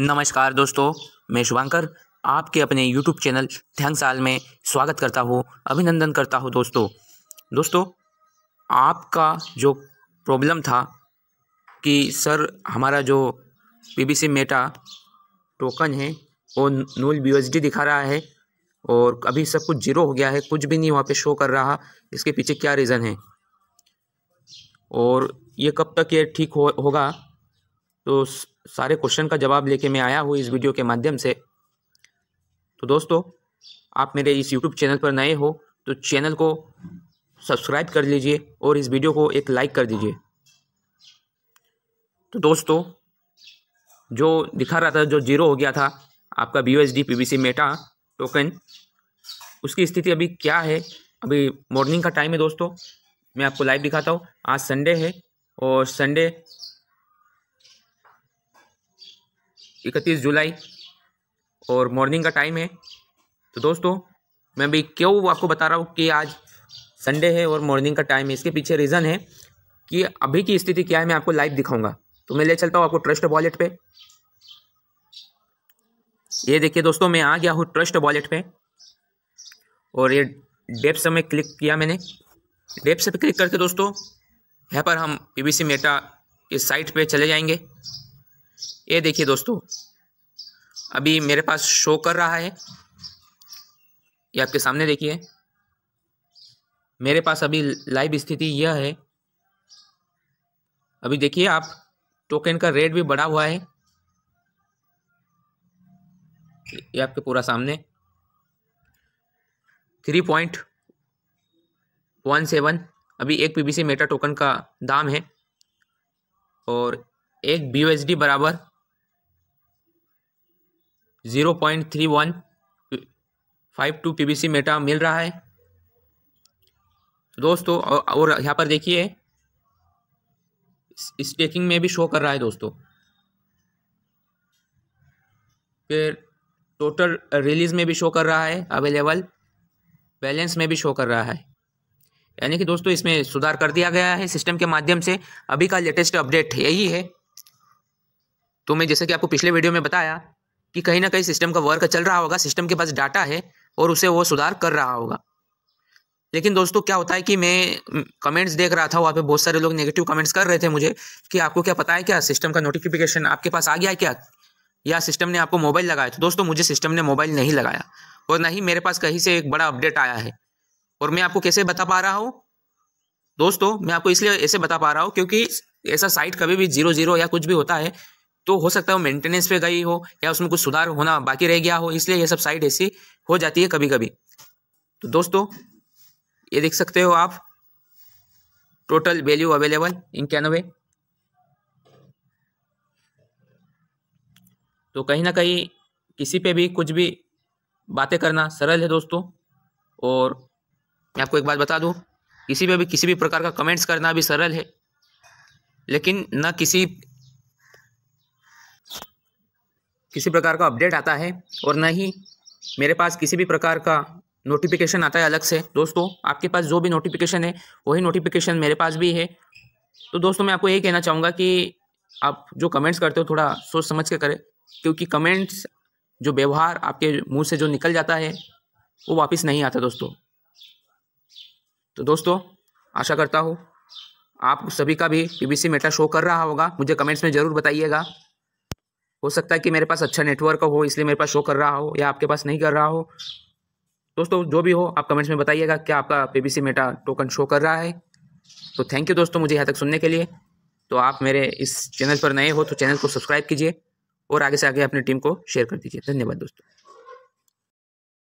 नमस्कार दोस्तों मैं शुभांकर आपके अपने YouTube चैनल ध्यान साल में स्वागत करता हूँ अभिनंदन करता हूँ दोस्तों दोस्तों आपका जो प्रॉब्लम था कि सर हमारा जो पीबीसी मेटा टोकन है वो नूल बी दिखा रहा है और अभी सब कुछ जीरो हो गया है कुछ भी नहीं वहाँ पे शो कर रहा इसके पीछे क्या रीज़न है और ये कब तक ये ठीक हो होगा तो सारे क्वेश्चन का जवाब लेके मैं आया हूँ इस वीडियो के माध्यम से तो दोस्तों आप मेरे इस यूट्यूब चैनल पर नए हो तो चैनल को सब्सक्राइब कर लीजिए और इस वीडियो को एक लाइक कर दीजिए तो दोस्तों जो दिखा रहा था जो जीरो हो गया था आपका B S D P B C meta token उसकी स्थिति अभी क्या है अभी मॉर्निंग का टाइम है दोस्तों मैं आपको लाइव दिखाता हूँ आज संडे है और संडे इकतीस जुलाई और मॉर्निंग का टाइम है तो दोस्तों मैं भी क्यों आपको बता रहा हूँ कि आज संडे है और मॉर्निंग का टाइम है इसके पीछे रीज़न है कि अभी की स्थिति क्या है मैं आपको लाइव दिखाऊंगा तो मैं ले चलता हूँ आपको ट्रस्ट वॉलेट पे ये देखिए दोस्तों मैं आ गया हूँ ट्रस्ट वॉलेट पे और ये डेप्स में क्लिक किया मैंने डेप्स से क्लिक करके दोस्तों यहाँ पर हम पी मेटा इस साइट पर चले जाएँगे ये देखिए दोस्तों अभी मेरे पास शो कर रहा है ये आपके सामने देखिए मेरे पास अभी लाइव स्थिति यह है अभी देखिए आप टोकन का रेट भी बढ़ा हुआ है ये आपके पूरा सामने थ्री पॉइंट वन सेवन अभी एक पीबीसी मेटा टोकन का दाम है और एक बी बराबर zero point three one five two P meta मिल रहा है दोस्तों और यहाँ पर देखिए स्टेकिंग में भी शो कर रहा है दोस्तों फिर टोटल रिलीज़ में भी शो कर रहा है अवेलेबल बैलेंस में भी शो कर रहा है यानी कि दोस्तों इसमें सुधार कर दिया गया है सिस्टम के माध्यम से अभी का लेटेस्ट अपडेट यही है तो मैं जैसे कि आपको पिछले वीडियो में बताया कि कहीं ना कहीं सिस्टम का वर्क चल रहा होगा सिस्टम के पास डाटा है और उसे वो सुधार कर रहा होगा लेकिन दोस्तों क्या होता है कि मैं कमेंट्स देख रहा था वहाँ पे बहुत सारे लोग नेगेटिव कमेंट्स कर रहे थे मुझे कि आपको क्या पता है क्या सिस्टम का नोटिफिकेशन आपके पास आ गया है क्या या सिस्टम ने आपको मोबाइल लगाया तो दोस्तों मुझे सिस्टम ने मोबाइल नहीं लगाया और ना ही मेरे पास कहीं से एक बड़ा अपडेट आया है और मैं आपको कैसे बता पा रहा हूँ दोस्तों मैं आपको इसलिए ऐसे बता पा रहा हूँ क्योंकि ऐसा साइट कभी भी जीरो जीरो या कुछ भी होता है तो हो सकता है वो मेंटेनेंस पे गई हो या उसमें कुछ सुधार होना बाकी रह गया हो इसलिए ये सब साइट ऐसी हो जाती है कभी कभी तो दोस्तों ये देख सकते हो आप टोटल वैल्यू अवेलेबल इक्यानवे तो कहीं ना कहीं किसी पे भी कुछ भी बातें करना सरल है दोस्तों और मैं आपको एक बात बता दूं किसी पे भी किसी भी प्रकार का कमेंट्स करना भी सरल है लेकिन ना किसी किसी प्रकार का अपडेट आता है और न ही मेरे पास किसी भी प्रकार का नोटिफिकेशन आता है अलग से दोस्तों आपके पास जो भी नोटिफिकेशन है वही नोटिफिकेशन मेरे पास भी है तो दोस्तों मैं आपको यही कहना चाहूँगा कि आप जो कमेंट्स करते हो थोड़ा सोच समझ के करें क्योंकि कमेंट्स जो व्यवहार आपके मुंह से जो निकल जाता है वो वापस नहीं आता दोस्तों तो दोस्तों आशा करता हूँ आप सभी का भी पीबीसी मेटा शो कर रहा होगा मुझे कमेंट्स में ज़रूर बताइएगा हो सकता है कि मेरे पास अच्छा नेटवर्क हो इसलिए मेरे पास शो कर रहा हो या आपके पास नहीं कर रहा हो दोस्तों जो भी हो आप कमेंट्स में बताइएगा क्या आपका पीबीसी मेटा टोकन शो कर रहा है तो थैंक यू दोस्तों मुझे यहाँ तक सुनने के लिए तो आप मेरे इस चैनल पर नए हो तो चैनल को सब्सक्राइब कीजिए और आगे से आगे अपनी टीम को शेयर कर दीजिए धन्यवाद दोस्तों